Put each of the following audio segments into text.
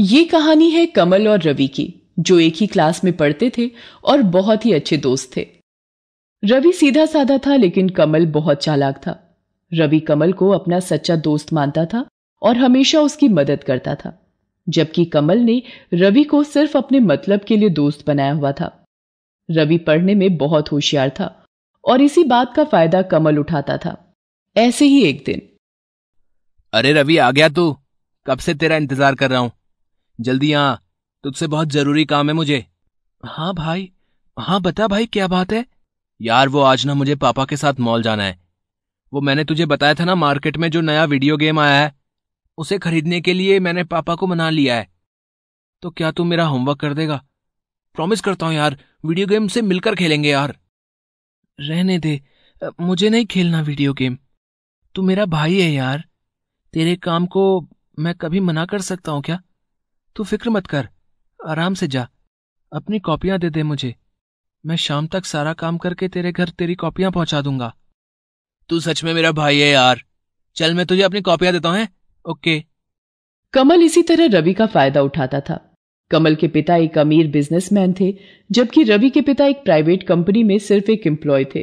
ये कहानी है कमल और रवि की जो एक ही क्लास में पढ़ते थे और बहुत ही अच्छे दोस्त थे रवि सीधा साधा था लेकिन कमल बहुत चालाक था रवि कमल को अपना सच्चा दोस्त मानता था और हमेशा उसकी मदद करता था जबकि कमल ने रवि को सिर्फ अपने मतलब के लिए दोस्त बनाया हुआ था रवि पढ़ने में बहुत होशियार था और इसी बात का फायदा कमल उठाता था ऐसे ही एक दिन अरे रवि आ गया तू कब से तेरा इंतजार कर रहा हूं जल्दी आ तुझसे बहुत जरूरी काम है मुझे हाँ भाई हाँ बता भाई क्या बात है यार वो आज ना मुझे पापा के साथ मॉल जाना है वो मैंने तुझे बताया था ना मार्केट में जो नया वीडियो गेम आया है उसे खरीदने के लिए मैंने पापा को मना लिया है तो क्या तू मेरा होमवर्क कर देगा प्रॉमिस करता हूँ यार वीडियो गेम से मिलकर खेलेंगे यार रहने दे मुझे नहीं खेलना वीडियो गेम तू मेरा भाई है यार तेरे काम को मैं कभी मना कर सकता हूँ क्या तू फिक्र मत कर आराम से जा अपनी कॉपियां दे दे मुझे मैं शाम तक सारा काम करके तेरे घर तेरी कॉपियां पहुंचा दूंगा तू सच में मेरा भाई है यार चल मैं तुझे अपनी कॉपियां देता हूँ ओके कमल इसी तरह रवि का फायदा उठाता था कमल के पिता एक अमीर बिजनेसमैन थे जबकि रवि के पिता एक प्राइवेट कंपनी में सिर्फ एक एम्प्लॉय थे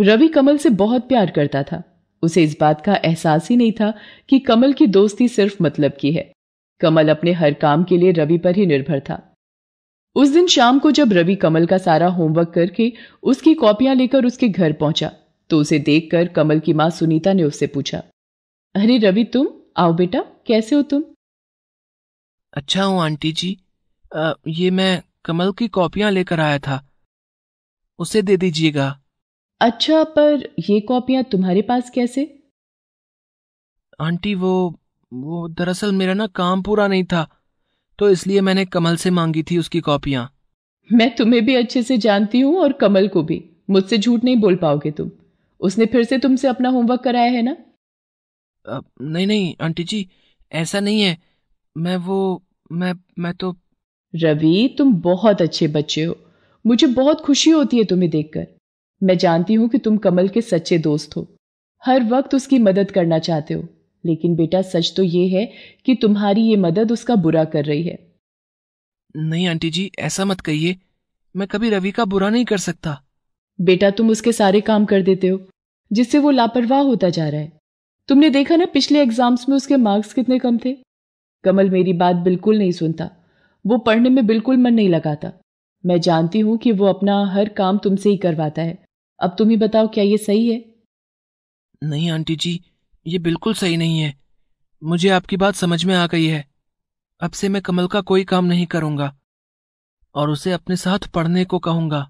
रवि कमल से बहुत प्यार करता था उसे इस बात का एहसास ही नहीं था कि कमल की दोस्ती सिर्फ मतलब की है कमल अपने हर काम के लिए रवि पर ही निर्भर था उस दिन शाम को जब रवि कमल का सारा होमवर्क करके उसकी कॉपियां लेकर उसके घर पहुंचा तो उसे देखकर कमल की मां सुनीता ने उससे पूछा अरे रवि तुम आओ बेटा कैसे हो तुम अच्छा हूं आंटी जी आ, ये मैं कमल की कॉपियां लेकर आया था उसे दे दीजिएगा अच्छा पर ये कॉपियां तुम्हारे पास कैसे आंटी वो वो दरअसल मेरा ना काम पूरा नहीं था तो इसलिए मैंने कमल से मांगी थी उसकी कॉपियाँ मैं तुम्हें भी अच्छे से जानती हूँ और कमल को भी मुझसे झूठ नहीं बोल पाओगे तुम उसने फिर से तुमसे अपना होमवर्क कराया है ना नहीं नहीं आंटी जी ऐसा नहीं है मैं वो मैं मैं तो रवि तुम बहुत अच्छे बच्चे हो मुझे बहुत खुशी होती है तुम्हें देखकर मैं जानती हूँ कि तुम कमल के सच्चे दोस्त हो हर वक्त उसकी मदद करना चाहते हो लेकिन बेटा सच तो ये है कि तुम्हारी ये मदद उसका बुरा कर रही है नहीं आंटी जी ऐसा मत कहिए मैं कभी रवि का बुरा नहीं कर सकता बेटा तुम उसके सारे काम कर देते हो जिससे वो लापरवाह होता जा रहा है तुमने देखा ना पिछले एग्जाम्स में उसके मार्क्स कितने कम थे कमल मेरी बात बिल्कुल नहीं सुनता वो पढ़ने में बिल्कुल मन नहीं लगाता मैं जानती हूँ कि वो अपना हर काम तुमसे ही करवाता है अब तुम ही बताओ क्या ये सही है नहीं आंटी जी ये बिल्कुल सही नहीं है मुझे आपकी बात समझ में आ गई है अब से मैं कमल का कोई काम नहीं करूंगा और उसे अपने साथ पढ़ने को कहूंगा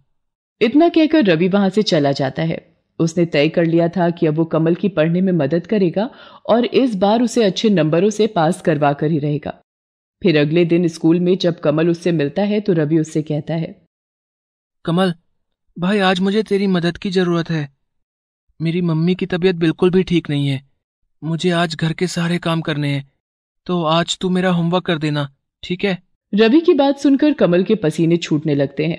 इतना कहकर रवि वहां से चला जाता है उसने तय कर लिया था कि अब वो कमल की पढ़ने में मदद करेगा और इस बार उसे अच्छे नंबरों से पास करवा कर ही रहेगा फिर अगले दिन स्कूल में जब कमल उससे मिलता है तो रवि उससे कहता है कमल भाई आज मुझे तेरी मदद की जरूरत है मेरी मम्मी की तबीयत बिल्कुल भी ठीक नहीं है मुझे आज घर के सारे काम करने हैं तो आज तू मेरा होमवर्क कर देना ठीक है रवि की बात सुनकर कमल के पसीने छूटने लगते हैं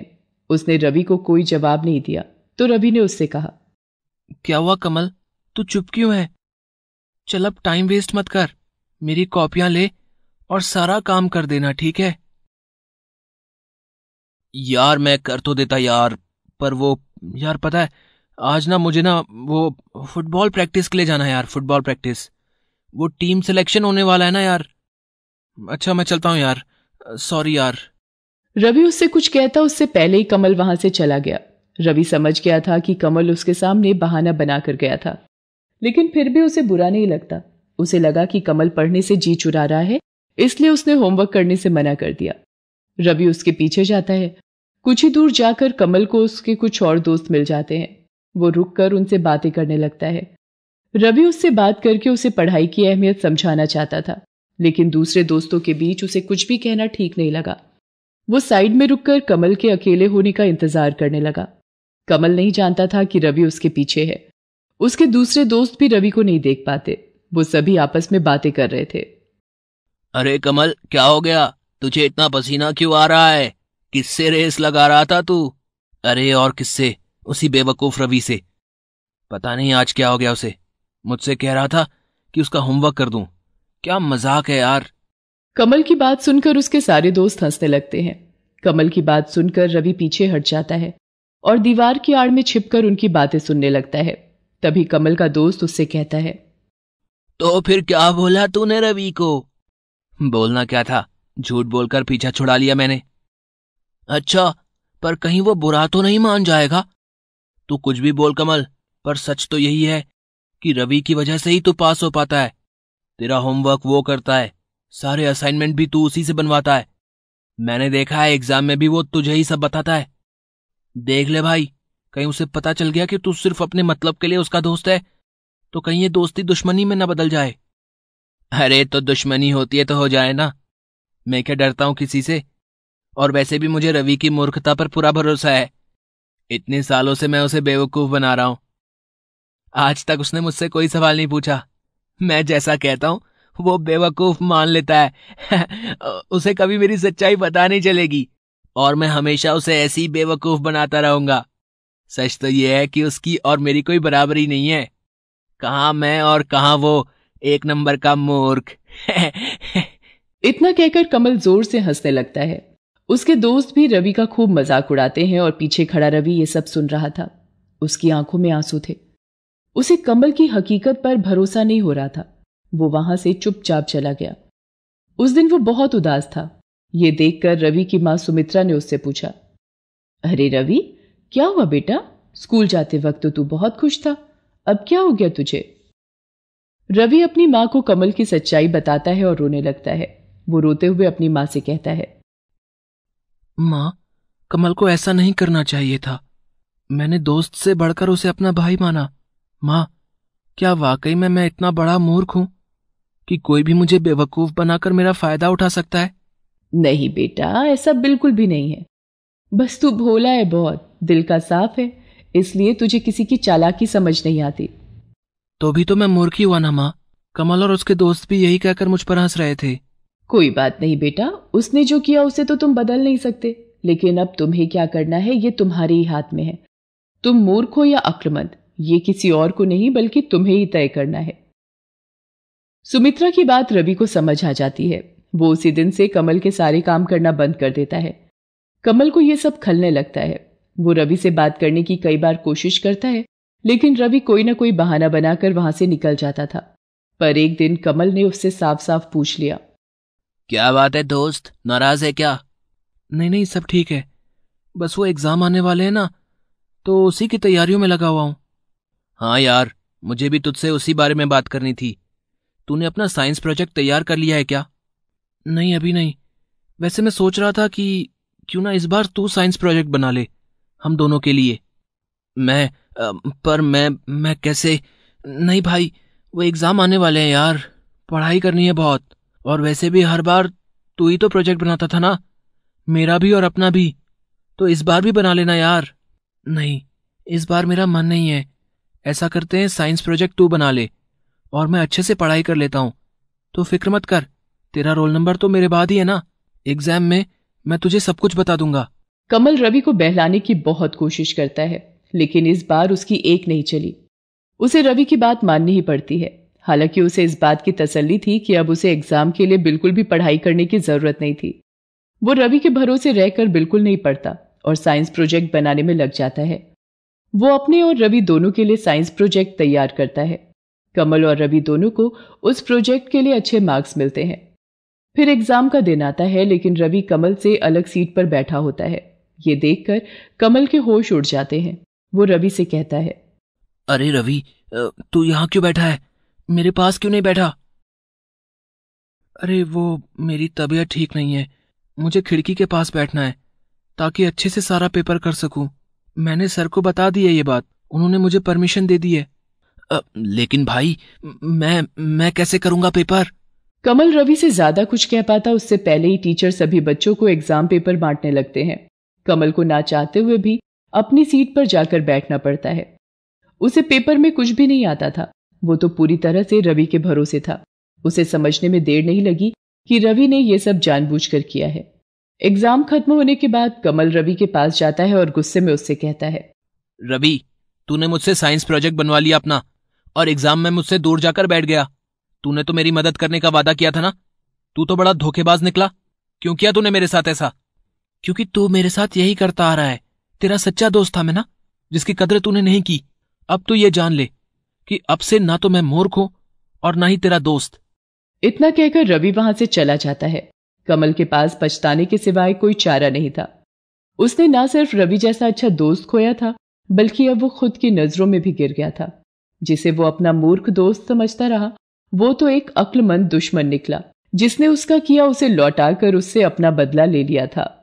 उसने रवि को कोई जवाब नहीं दिया तो रवि ने उससे कहा क्या हुआ कमल तू चुप क्यों है चल अब टाइम वेस्ट मत कर मेरी कॉपियां ले और सारा काम कर देना ठीक है यार मैं कर तो देता यार पर वो यार पता है आज ना मुझे ना वो फुटबॉल प्रैक्टिस के लिए जाना है यार फुटबॉल प्रैक्टिस वो टीम सिलेक्शन होने वाला है ना यार अच्छा मैं चलता हूँ यार सॉरी यार रवि उससे कुछ कहता उससे पहले ही कमल वहां से चला गया रवि समझ गया था कि कमल उसके सामने बहाना बना कर गया था लेकिन फिर भी उसे बुरा नहीं लगता उसे लगा कि कमल पढ़ने से जी चुरा रहा है इसलिए उसने होमवर्क करने से मना कर दिया रवि उसके पीछे जाता है कुछ ही दूर जाकर कमल को उसके कुछ और दोस्त मिल जाते हैं वो रुक कर उनसे बातें करने लगता है रवि उससे बात करके उसे पढ़ाई की अहमियत समझाना चाहता था लेकिन दूसरे दोस्तों के बीच उसे कुछ भी कहना ठीक नहीं लगा वो साइड में रुककर कमल के अकेले होने का इंतजार करने लगा कमल नहीं जानता था कि रवि उसके पीछे है उसके दूसरे दोस्त भी रवि को नहीं देख पाते वो सभी आपस में बातें कर रहे थे अरे कमल क्या हो गया तुझे इतना पसीना क्यों आ रहा है किससे रेस लगा रहा था तू अरे और किससे उसी बेवकूफ रवि से पता नहीं आज क्या हो गया उसे मुझसे कह रहा था कि उसका होमवर्क कर दूं क्या मजाक है यार कमल की बात सुनकर उसके सारे दोस्त हंसने लगते हैं कमल की बात सुनकर रवि पीछे हट जाता है और दीवार की आड़ में छिपकर उनकी बातें सुनने लगता है तभी कमल का दोस्त उससे कहता है तो फिर क्या बोला तूने रवि को बोलना क्या था झूठ बोलकर पीछा छुड़ा लिया मैंने अच्छा पर कहीं वो बुरा तो नहीं मान जाएगा तू कुछ भी बोल कमल पर सच तो यही है कि रवि की वजह से ही तू पास हो पाता है तेरा होमवर्क वो करता है सारे असाइनमेंट भी तू उसी से बनवाता है मैंने देखा है एग्जाम में भी वो तुझे ही सब बताता है देख ले भाई कहीं उसे पता चल गया कि तू सिर्फ अपने मतलब के लिए उसका दोस्त है तो कहीं ये दोस्ती दुश्मनी में ना बदल जाए अरे तो दुश्मनी होती है तो हो जाए ना मैं क्या डरता हूं किसी से और वैसे भी मुझे रवि की मूर्खता पर पूरा भरोसा है इतने सालों से मैं उसे बेवकूफ बना रहा हूं आज तक उसने मुझसे कोई सवाल नहीं पूछा मैं जैसा कहता हूं वो बेवकूफ मान लेता है उसे कभी मेरी सच्चाई पता नहीं चलेगी और मैं हमेशा उसे ऐसे ही बेवकूफ बनाता रहूंगा सच तो यह है कि उसकी और मेरी कोई बराबरी नहीं है कहा मैं और कहा वो एक नंबर का मूर्ख इतना कहकर कमल जोर से हंसने लगता है उसके दोस्त भी रवि का खूब मजाक उड़ाते हैं और पीछे खड़ा रवि ये सब सुन रहा था उसकी आंखों में आंसू थे उसे कमल की हकीकत पर भरोसा नहीं हो रहा था वो वहां से चुपचाप चला गया उस दिन वो बहुत उदास था ये देखकर रवि की माँ सुमित्रा ने उससे पूछा अरे रवि क्या हुआ बेटा स्कूल जाते वक्त तो तू बहुत खुश था अब क्या हो गया तुझे रवि अपनी माँ को कमल की सच्चाई बताता है और रोने लगता है वो रोते हुए अपनी माँ से कहता है माँ कमल को ऐसा नहीं करना चाहिए था मैंने दोस्त से बढ़कर उसे अपना भाई माना माँ क्या वाकई में मैं इतना बड़ा मूर्ख हूं कि कोई भी मुझे बेवकूफ बनाकर मेरा फायदा उठा सकता है नहीं बेटा ऐसा बिल्कुल भी नहीं है बस तू भोला है बहुत दिल का साफ है इसलिए तुझे किसी की चालाकी समझ नहीं आती तो भी तो मैं मूर्ख ही हुआ ना माँ कमल और उसके दोस्त भी यही कहकर मुझ पर हंस रहे थे कोई बात नहीं बेटा उसने जो किया उसे तो तुम बदल नहीं सकते लेकिन अब तुम्हें क्या करना है ये तुम्हारे ही हाथ में है तुम मूर्ख हो या अक्लमंद ये किसी और को नहीं बल्कि तुम्हें ही तय करना है सुमित्रा की बात रवि को समझ आ जाती है वो उसी दिन से कमल के सारे काम करना बंद कर देता है कमल को यह सब खलने लगता है वो रवि से बात करने की कई बार कोशिश करता है लेकिन रवि कोई ना कोई बहाना बनाकर वहां से निकल जाता था पर एक दिन कमल ने उससे साफ साफ पूछ लिया क्या बात है दोस्त नाराज है क्या नहीं नहीं सब ठीक है बस वो एग्ज़ाम आने वाले हैं ना तो उसी की तैयारियों में लगा हुआ हूं हाँ यार मुझे भी तुझसे उसी बारे में बात करनी थी तूने अपना साइंस प्रोजेक्ट तैयार कर लिया है क्या नहीं अभी नहीं वैसे मैं सोच रहा था कि क्यों ना इस बार तू साइंस प्रोजेक्ट बना ले हम दोनों के लिए मैं पर मैं मैं कैसे नहीं भाई वो एग्ज़ाम आने वाले हैं यार पढ़ाई करनी है बहुत और वैसे भी हर बार तू ही तो प्रोजेक्ट बनाता था ना मेरा भी और अपना भी तो इस बार भी बना लेना यार नहीं इस बार मेरा मन नहीं है ऐसा करते हैं साइंस प्रोजेक्ट तू बना ले और मैं अच्छे से पढ़ाई कर लेता हूँ तो फिक्र मत कर तेरा रोल नंबर तो मेरे बाद ही है ना एग्जाम में मैं तुझे सब कुछ बता दूंगा कमल रवि को बहलाने की बहुत कोशिश करता है लेकिन इस बार उसकी एक नहीं चली उसे रवि की बात माननी ही पड़ती है हालांकि उसे इस बात की तसल्ली थी कि अब उसे एग्जाम के लिए बिल्कुल भी पढ़ाई करने की जरूरत नहीं थी वो रवि के भरोसे रहकर बिल्कुल नहीं पढ़ता और साइंस प्रोजेक्ट बनाने में लग जाता है वो अपने और रवि दोनों के लिए साइंस प्रोजेक्ट तैयार करता है कमल और रवि दोनों को उस प्रोजेक्ट के लिए अच्छे मार्क्स मिलते हैं फिर एग्जाम का दिन आता है लेकिन रवि कमल से अलग सीट पर बैठा होता है ये देखकर कमल के होश उड़ जाते हैं वो रवि से कहता है अरे रवि तू यहाँ क्यों बैठा है मेरे पास क्यों नहीं बैठा अरे वो मेरी तबीयत ठीक नहीं है मुझे खिड़की के पास बैठना है ताकि अच्छे से सारा पेपर कर सकूं। मैंने सर को बता दी है ये बात उन्होंने मुझे परमिशन दे दी है लेकिन भाई मैं मैं कैसे करूंगा पेपर कमल रवि से ज्यादा कुछ कह पाता उससे पहले ही टीचर सभी बच्चों को एग्जाम पेपर बांटने लगते हैं कमल को ना चाहते हुए भी अपनी सीट पर जाकर बैठना पड़ता है उसे पेपर में कुछ भी नहीं आता था वो तो पूरी तरह से रवि के भरोसे था उसे समझने में देर नहीं लगी कि रवि ने यह सब जानबूझकर किया है एग्जाम खत्म होने के बाद कमल रवि के पास जाता है और गुस्से में उससे कहता है रवि तूने मुझसे साइंस प्रोजेक्ट बनवा लिया अपना और एग्जाम में मुझसे दूर जाकर बैठ गया तूने तो मेरी मदद करने का वादा किया था ना तू तो बड़ा धोखेबाज निकला क्यों किया तूने मेरे साथ ऐसा क्योंकि तू मेरे साथ यही करता आ रहा है तेरा सच्चा दोस्त था मैं ना जिसकी कदर तूने नहीं की अब तू ये जान ले कि अब से ना तो मैं मूर्ख हूं और ना ही तेरा दोस्त इतना कहकर रवि वहां से चला जाता है कमल के पास पछताने के सिवाय कोई चारा नहीं था उसने ना सिर्फ रवि जैसा अच्छा दोस्त खोया था बल्कि अब वो खुद की नजरों में भी गिर गया था जिसे वो अपना मूर्ख दोस्त समझता रहा वो तो एक अक्लमंद दुश्मन निकला जिसने उसका किया उसे लौटाकर उससे अपना बदला ले लिया था